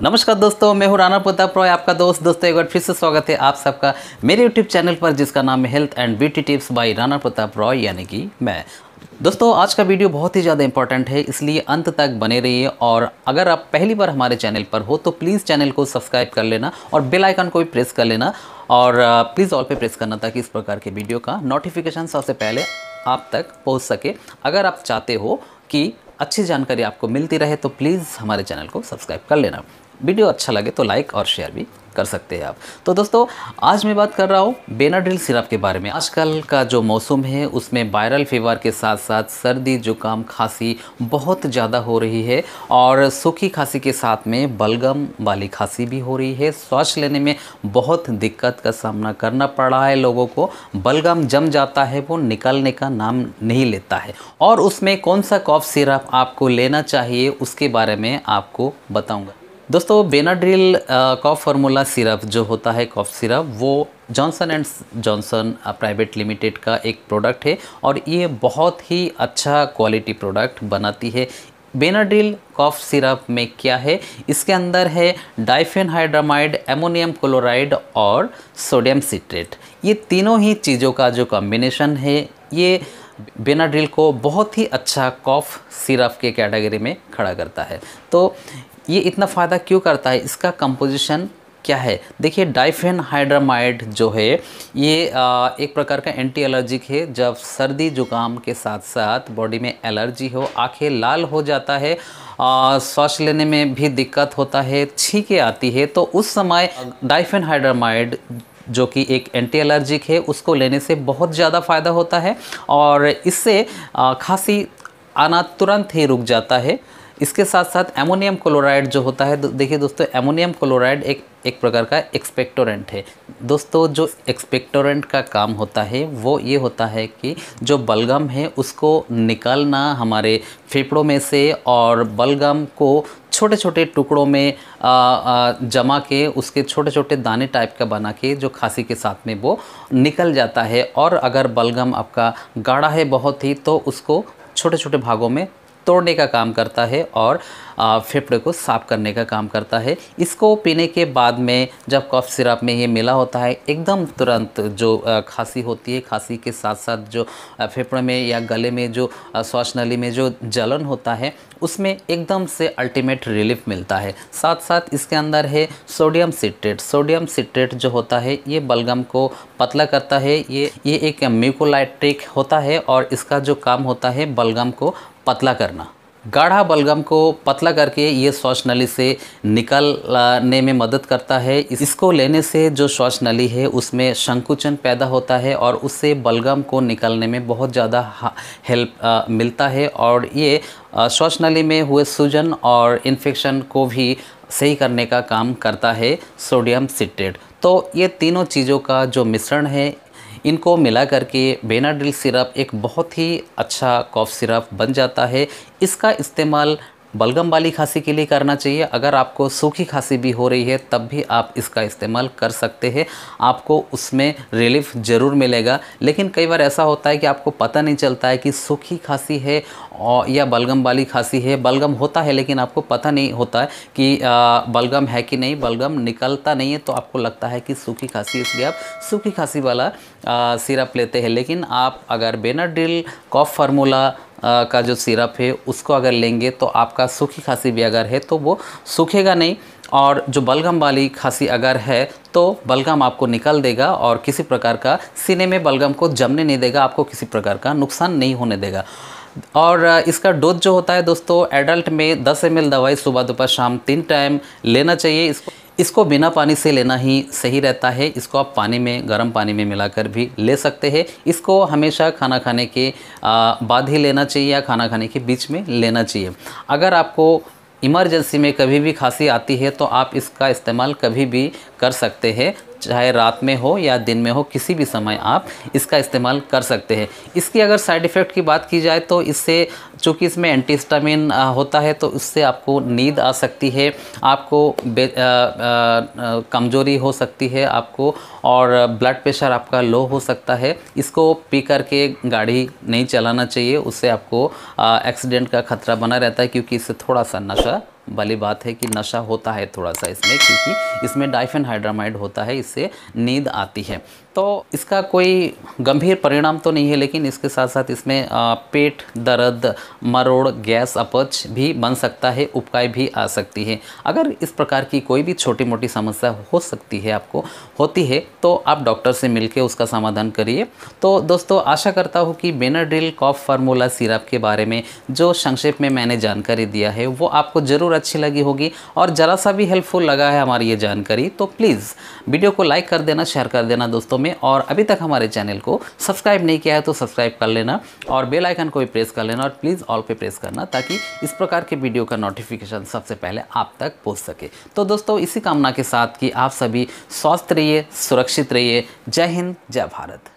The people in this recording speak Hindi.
नमस्कार दोस्तों मैं हूं राना प्रताप रॉय आपका दोस्त दोस्तों एक बार फिर से स्वागत है आप सबका मेरे यूट्यूब चैनल पर जिसका नाम है health and beauty tips by Rana Pratap Roy यानी कि मैं दोस्तों आज का वीडियो बहुत ही ज़्यादा इंपॉर्टेंट है इसलिए अंत तक बने रहिए और अगर आप पहली बार हमारे चैनल पर हो तो प्लीज़ चैनल को सब्सक्राइब कर लेना और बेल आइकन को भी प्रेस कर लेना और प्लीज़ uh, ऑल पे प्रेस करना ताकि इस प्रकार के वीडियो का नोटिफिकेशन सबसे पहले आप तक पहुँच सके अगर आप चाहते हो कि अच्छी जानकारी आपको मिलती रहे तो प्लीज़ हमारे चैनल को सब्सक्राइब कर लेना वीडियो अच्छा लगे तो लाइक और शेयर भी कर सकते हैं आप तो दोस्तों आज मैं बात कर रहा हूँ बेनाड्रिल सिरप के बारे में आजकल का जो मौसम है उसमें वायरल फीवर के साथ साथ सर्दी जुकाम खांसी बहुत ज़्यादा हो रही है और सूखी खांसी के साथ में बलगम वाली खांसी भी हो रही है श्वास लेने में बहुत दिक्कत का सामना करना पड़ रहा है लोगों को बलगम जम जाता है वो निकलने का नाम नहीं लेता है और उसमें कौन सा कॉफ सिरप आपको लेना चाहिए उसके बारे में आपको बताऊँगा दोस्तों बेनाड्रिल कॉफ फार्मूला सिरप जो होता है कॉफ सिरप वो Johnson and Johnson private limited का एक प्रोडक्ट है और ये बहुत ही अच्छा क्वालिटी प्रोडक्ट बनाती है बेनाड्रिल कॉफ सिरप में क्या है इसके अंदर है डाइफेन हाइड्रामाइड एमोनियम क्लोराइड और सोडियम सिट्रेट ये तीनों ही चीज़ों का जो कॉम्बिनेशन है ये बेनाड्रिल को बहुत ही अच्छा कॉफ सिरप के कैटेगरी में खड़ा करता है तो ये इतना फ़ायदा क्यों करता है इसका कंपोजिशन क्या है देखिए डाइफेन हाइड्रामाइड जो है ये आ, एक प्रकार का एंटी एलर्जिक है जब सर्दी जुकाम के साथ साथ बॉडी में एलर्जी हो आंखें लाल हो जाता है श्वास लेने में भी दिक्कत होता है छींके आती है तो उस समय डाइफेन हाइड्रामाइड जो कि एक एंटी एलर्जिक है उसको लेने से बहुत ज़्यादा फ़ायदा होता है और इससे खांसी आना तुरंत ही रुक जाता है इसके साथ साथ एमोनियम क्लोराइड जो होता है देखिए दोस्तों एमोनियम क्लोराइड एक एक प्रकार का एक्सपेक्टोरेंट है दोस्तों जो एक्सपेक्टोरेंट का काम होता है वो ये होता है कि जो बलगम है उसको निकालना हमारे फेफड़ों में से और बलगम को छोटे छोटे टुकड़ों में आ, आ, जमा के उसके छोटे छोटे दाने टाइप का बना के जो खांसी के साथ में वो निकल जाता है और अगर बलगम आपका गाढ़ा है बहुत ही तो उसको छोटे छोटे भागों में तोड़ने का काम करता है और फेफड़े को साफ करने का काम करता है इसको पीने के बाद में जब कफ सिरप में ये मिला होता है एकदम तुरंत जो खांसी होती है खांसी के साथ साथ जो फेफड़े में या गले में जो श्वास नली में जो जलन होता है उसमें एकदम से अल्टीमेट रिलीफ मिलता है साथ साथ इसके अंदर है सोडियम सिट्रेट सोडियम सिट्रेट जो होता है ये बलगम को पतला करता है ये ये एक म्यूकोलाइट्रिक होता है और इसका जो काम होता है बलगम को पतला करना गाढ़ा बलगम को पतला करके ये श्वास नली से निकलने में मदद करता है इसको लेने से जो श्वास नली है उसमें संकुचन पैदा होता है और उससे बलगम को निकलने में बहुत ज़्यादा हेल्प मिलता है और ये श्वास नली में हुए सूजन और इन्फेक्शन को भी सही करने का काम करता है सोडियम सिट्रेट तो ये तीनों चीज़ों का जो मिश्रण है इनको मिला करके बेनाड्रिल सिरप एक बहुत ही अच्छा कॉफ़ सिरप बन जाता है इसका इस्तेमाल बलगम वाली खांसी के लिए करना चाहिए अगर आपको सूखी खांसी भी हो रही है तब भी आप इसका इस्तेमाल कर सकते हैं आपको उसमें रिलीफ ज़रूर मिलेगा लेकिन कई बार ऐसा होता है कि आपको पता नहीं चलता है कि सूखी खांसी है या बलगम वाली खांसी है बलगम होता है लेकिन आपको पता नहीं होता है कि बलगम है कि नहीं बलगम निकलता नहीं है तो आपको लगता है कि सूखी खांसी इसलिए आप सूखी खांसी वाला सिरप लेते हैं लेकिन आप अगर बेनाड्रिल कॉफ फार्मूला का जो सिरप है उसको अगर लेंगे तो आपका सूखी खांसी भी अगर है तो वो सूखेगा नहीं और जो बलगम वाली खांसी अगर है तो बलगम आपको निकल देगा और किसी प्रकार का सीने में बलगम को जमने नहीं देगा आपको किसी प्रकार का नुकसान नहीं होने देगा और इसका डोज जो होता है दोस्तों एडल्ट में 10 एम दवाई सुबह दोपहर शाम तीन टाइम लेना चाहिए इसको इसको बिना पानी से लेना ही सही रहता है इसको आप पानी में गर्म पानी में मिलाकर भी ले सकते हैं इसको हमेशा खाना खाने के बाद ही लेना चाहिए या खाना खाने के बीच में लेना चाहिए अगर आपको इमरजेंसी में कभी भी खांसी आती है तो आप इसका इस्तेमाल कभी भी कर सकते हैं चाहे रात में हो या दिन में हो किसी भी समय आप इसका इस्तेमाल कर सकते हैं इसकी अगर साइड इफ़ेक्ट की बात की जाए तो इससे चूँकि इसमें एंटीस्टामिन होता है तो उससे आपको नींद आ सकती है आपको कमज़ोरी हो सकती है आपको और ब्लड प्रेशर आपका लो हो सकता है इसको पी करके गाड़ी नहीं चलाना चाहिए उससे आपको एक्सीडेंट का ख़तरा बना रहता है क्योंकि इससे थोड़ा सा नशा वाली बात है कि नशा होता है थोड़ा सा इसमें क्योंकि इसमें डाइफेन हाइड्रामाइड होता है इससे नींद आती है तो इसका कोई गंभीर परिणाम तो नहीं है लेकिन इसके साथ साथ इसमें पेट दर्द मरोड़ गैस अपच भी बन सकता है उपकाय भी आ सकती है अगर इस प्रकार की कोई भी छोटी मोटी समस्या हो सकती है आपको होती है तो आप डॉक्टर से मिलकर उसका समाधान करिए तो दोस्तों आशा करता हूँ कि बेनाड्रिल कॉफ फार्मूला सिरप के बारे में जो संक्षेप में मैंने जानकारी दिया है वो आपको ज़रूर अच्छी लगी होगी और ज़रा सा भी हेल्पफुल लगा है हमारी ये जानकारी तो प्लीज़ वीडियो को लाइक कर देना शेयर कर देना दोस्तों में और अभी तक हमारे चैनल को सब्सक्राइब नहीं किया है तो सब्सक्राइब कर लेना और बेल आइकन को भी प्रेस कर लेना और प्लीज़ ऑल पे प्रेस करना ताकि इस प्रकार के वीडियो का नोटिफिकेशन सबसे पहले आप तक पहुँच सके तो दोस्तों इसी कामना के साथ कि आप सभी स्वस्थ रहिए सुरक्षित रहिए जय हिंद जय भारत